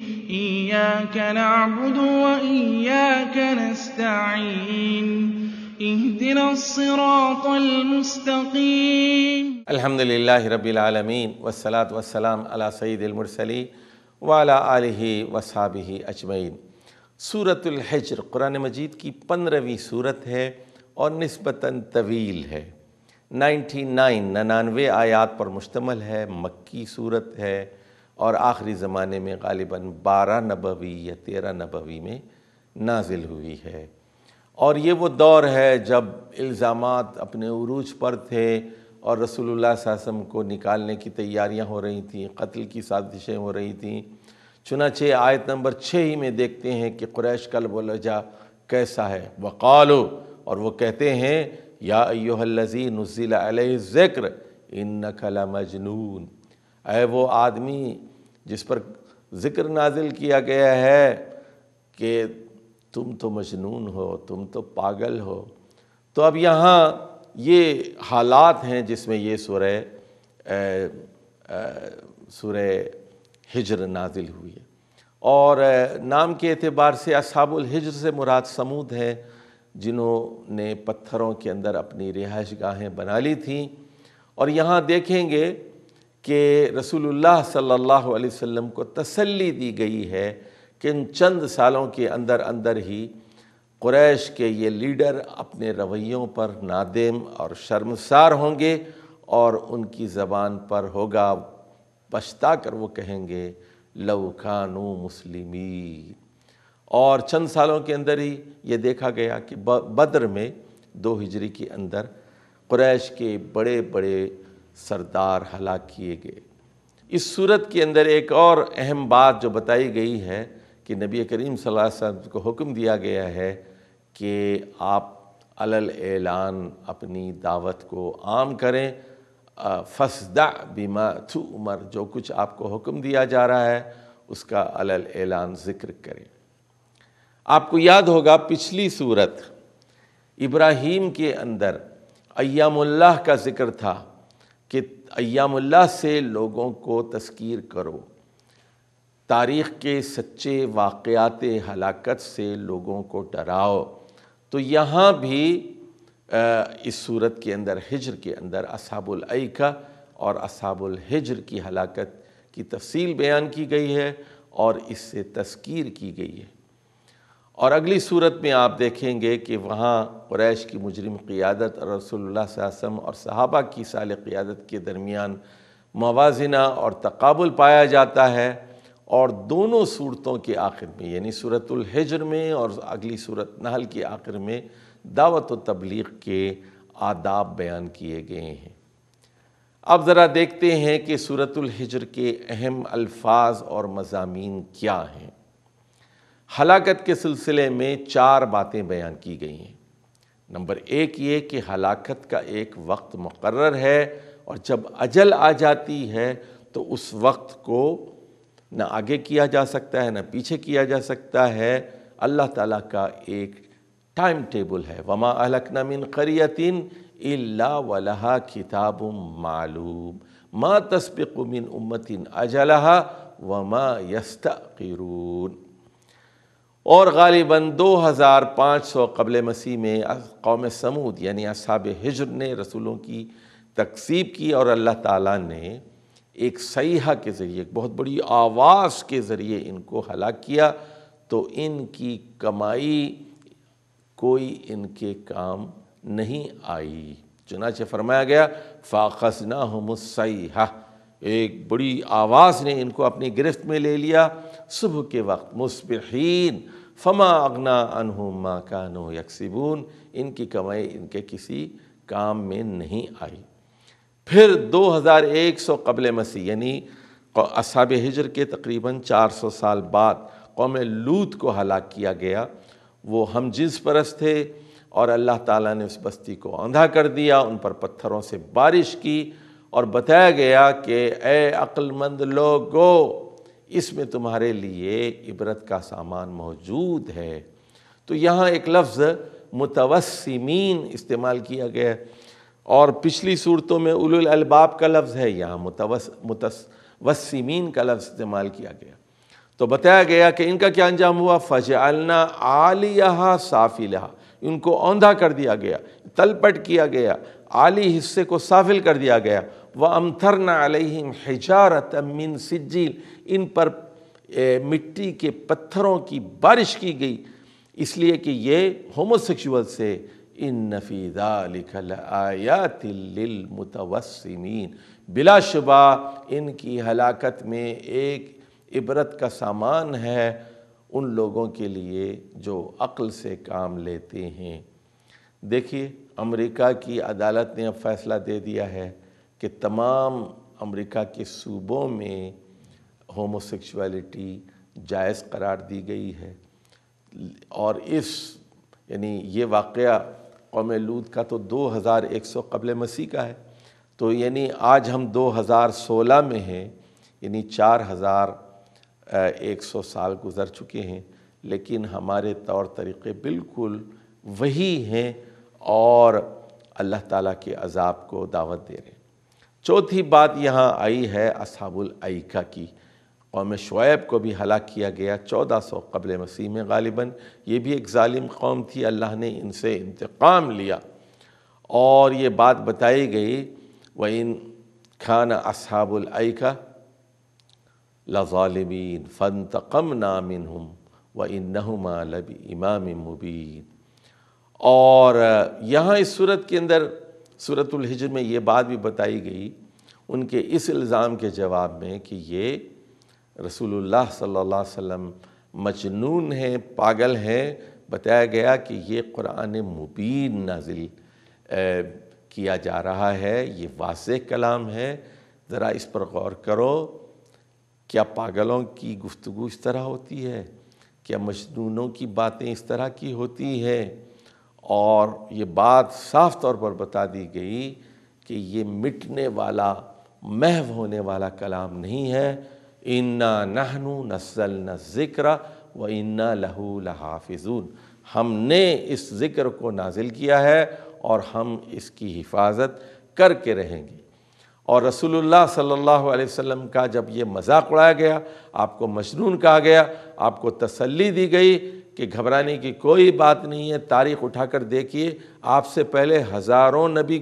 إِيَّاكَ نَعْبُدُ وَإِيَّاكَ نَسْتَعِينُ اهدنا الصراط المستقيم الحمد لله رب العالمين والصلاة والسلام على سيد المرسلين वाला आलि वसाबि अजमैन सूरतुल हिज्र कुरान मजीद की पंद्रहवीं सूरत है और नस्बता तवील है 99 नाइन्टी नाइन ननानवे आयात पर मुश्तमल है मक्की सूरत है और आखिरी ज़माने में गालिबा बारह नबवी या तेरह नबवी में नाजिल हुई है और ये वो दौर है जब इल्ज़ाम अपने उरूज पर थे और रसूलुल्लाह को निकालने की तैयारियां हो रही थी कत्ल की साजिशें हो रही थी चुनाचे आयत नंबर छः ही में देखते हैं कि क्रैश कल बोलजा कैसा है वक़ाल और वो कहते हैं या अयोहल्लजी नज़ील ज़िक्र इन नखला मजनून अ वो आदमी जिस पर ज़िक्र नाजिल किया गया है कि तुम तो मजनून हो तुम तो पागल हो तो अब यहाँ ये हालात हैं जिसमें ये सुरह सुरह हिजर नाजिल हुई है और नाम के अतबार से असाबुल हिजर से मुराद समूद है जिन्होंने पत्थरों के अंदर अपनी रिहाइश गाहें बना ली थी और यहाँ देखेंगे कि रसूलुल्लाह सल्लल्लाहु अलैहि वसल्लम को तसल्ली दी गई है कि इन चंद सालों के अंदर अंदर ही क्रैश के ये लीडर अपने रवैयों पर नादेम और शर्मसार होंगे और उनकी ज़बान पर होगा पछता कर वो कहेंगे लव मुस्लिमी और चंद सालों के अंदर ही ये देखा गया कि बद्र में दो हिजरी के अंदर क्रैश के बड़े बड़े सरदार हला किए गए इस सूरत के अंदर एक और अहम बात जो बताई गई है कि नबी करीम वसल्लम को हुक्म दिया गया है कि आप अलल एलान अपनी दावत को आम करें फसदा बीमा थू उमर जो कुछ आपको हुक्म दिया जा रहा है उसका अलल एलान ज़िक्र करें आपको याद होगा पिछली सूरत इब्राहीम के अंदर अयामुल्लाह का ज़िक्र था कि अयामुल्ला से लोगों को तस्कीर करो तारीख़ के सच्चे वाक़ात हलाकत से लोगों को डराओ तो यहाँ भी इस सूरत के अंदर हिजर के अंदर असाबुल और असाबुल हिजर की हलाकत की तफसील बयान की गई है और इससे तस्कीर की गई है और अगली सूरत में आप देखेंगे कि वहाँ क्रैश की मुजरिम क़ियादत और रसोलम और सहाबा की साल क़ियादत के दरमियान मवाजना और तकबुल पाया जाता है और दोनों सूरतों के आखिर में यानी सूरतुलहजर में और अगली सूरत नहल के आखिर में दावत तबलीग के आदाब बयान किए गए हैं अब ज़रा देखते हैं कि सूरतुलहजर के अहम अल्फाज और मजामी क्या हैं हलाकत के सिलसिले में चार बातें बयान की गई हैं नंबर एक ये कि हलाकत का एक वक्त मुकर है और जब अजल आ जाती है तो उस वक्त को ना आगे किया जा सकता है ना पीछे किया जा सकता है अल्लाह ताला का एक टाइम टेबल है वमा अलकना मिन करियतिन इल्ला वलहा किताब मालूम मा तस्बिक मिन उम्मतिन अजलहा वमा यस्ता और गालिबा दो हज़ार पाँच सौ कबल मसीह में कौम समूद यानि असाब हिजर ने रसूलों की तकसीब की और अल्लाह ताला ने एक सयाह के ज़रिए एक बहुत बड़ी आवाज़ के ज़रिए इनको हलाक किया तो इनकी कमाई कोई इनके काम नहीं आई चुनाचे फरमाया गया फ़ाखसना हम सयाह एक बड़ी आवाज़ ने इनको अपनी गिरफ्त में ले लिया सुबह के वक्त मुस्बिन फमा अगना अनहु माँ कानो यकसीबून इनकी कमाई इनके किसी काम में नहीं आई फिर 2100 कबल मसीह यानी असाब हिजर के तकरीबन 400 साल बाद कौम लूत को हलाक किया गया वो हम जिस परस्त थे और अल्लाह ताला ने उस बस्ती को आंधा कर दिया उन पर पत्थरों से बारिश की और बताया गया कि ए अक्लमंद लोगो इसमें तुम्हारे लिए इबरत का सामान मौजूद है तो यहाँ एक लफ्ज़ मुतवसमीन इस्तेमाल किया गया और पिछली सूरतों में उलुल अलबाब का लफ्ज़ है यहाँ मुतवस मुतवसमीन का लफ्ज़ इस्तेमाल किया गया तो बताया गया कि इनका क्या अंजाम हुआ फजालना आलिया साफिला इनको औंधा कर दिया गया तलपट किया गया आली हिस्से को साफिल कर दिया गया व अमथर नलिम हजारत अमिन सिज्जील इन पर ए, मिट्टी के पत्थरों की बारिश की गई इसलिए कि ये होमोसेक्सुअल से इन नफ़ीदालमतवसमीन बिलाशुबा इनकी हलाकत में एक इबरत का सामान है उन लोगों के लिए जो अक्ल से काम लेते हैं देखिए अमेरिका की अदालत ने अब फैसला दे दिया है कि तमाम अमेरिका के सूबों में होमोसेक्सुअलिटी जायज़ करार दी गई है और इस यानी ये वाक़ कौम लूद का तो 2100 कबल मसीह का है तो यानी आज हम 2016 में हैं यानी 4100 साल गुज़र चुके हैं लेकिन हमारे तौर तरीक़े बिल्कुल वही हैं और अल्लाह ताला के अजाब को दावत दे रहे चौथी बात यहाँ आई है असाबुल आइका की कौम शुएब को भी हलाक किया गया चौदह सौ कबल मसीह में गालिबा ये भी एक ालिम कौम थी अल्लाह ने इनसे इंतकाम लिया और ये बात बताई गई व इन खान असाबुल आइका लजालमीन फ़न तकम नामिन हम व इन नहुमा लबी इमाम मुबीन और यहाँ इस सूरत के अंदर सूरतुल हिजर में ये बात भी बताई गई उनके इस इल्ज़ाम के जवाब में कि ये रसूलुल्लाह सल्लल्लाहु अलैहि वसल्लम मजनून हैं पागल हैं बताया गया कि ये कुरान मुबीन नाजिल किया जा रहा है ये वाज कलाम है ज़रा इस पर गौर करो क्या पागलों की गुफ्तु इस तरह होती है क्या मजनूनों की बातें इस तरह की होती हैं और ये बात साफ तौर पर बता दी गई कि ये मिटने वाला महव होने वाला कलाम नहीं है इन्ना नहनु नसल न ज़िक्र व इन्ना लहू लहाफिजून हमने इस ज़िक्र को नाजिल किया है और हम इसकी हिफाजत करके रहेंगे और रसूलुल्लाह सल्लल्लाहु अलैहि वसल्लम का जब ये मजाक उड़ाया गया आपको मजनून कहा गया आपको तसल्ली दी गई कि घबराने की कोई बात नहीं है तारीख उठाकर देखिए आपसे पहले हज़ारों नबी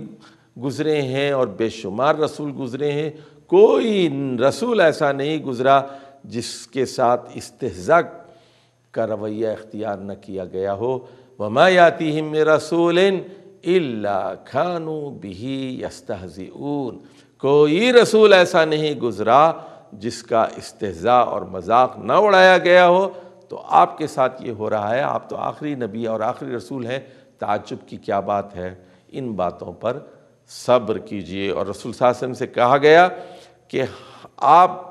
गुज़रे हैं और बेशुमार रसूल गुज़रे हैं कोई रसूल ऐसा नहीं गुज़रा जिसके साथ इस्तेजा का रवैया इख्तियार न किया गया हो वमा याती हम रसूल इल्ला खानू बिही यस्तहजीऊन कोई रसूल ऐसा नहीं गुज़रा जिसका इस्तेजा और मजाक न उड़ाया गया हो तो आपके साथ ये हो रहा है आप तो आखिरी नबी और आखिरी रसूल हैं ताजुब की क्या बात है इन बातों पर सब्र कीजिए और रसूल सासम से कहा गया कि आप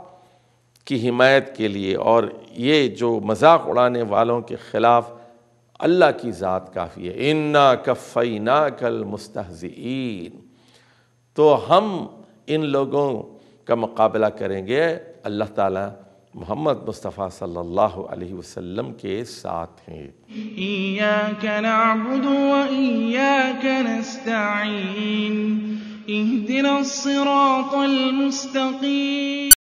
की हिमायत के लिए और ये जो मजाक उड़ाने वालों के ख़िलाफ़ अल्लाह की ज़ात काफ़ी है इन्ना ना कल मुस्तहजीन तो हम इन लोगों का मुकाबला करेंगे अल्लाह ताला محمد مصطفیٰ صلی اللہ علیہ وسلم کے ساتھ ہیں ایاک نعبد و ایاک نستعین اہدنا الصراط المستقیم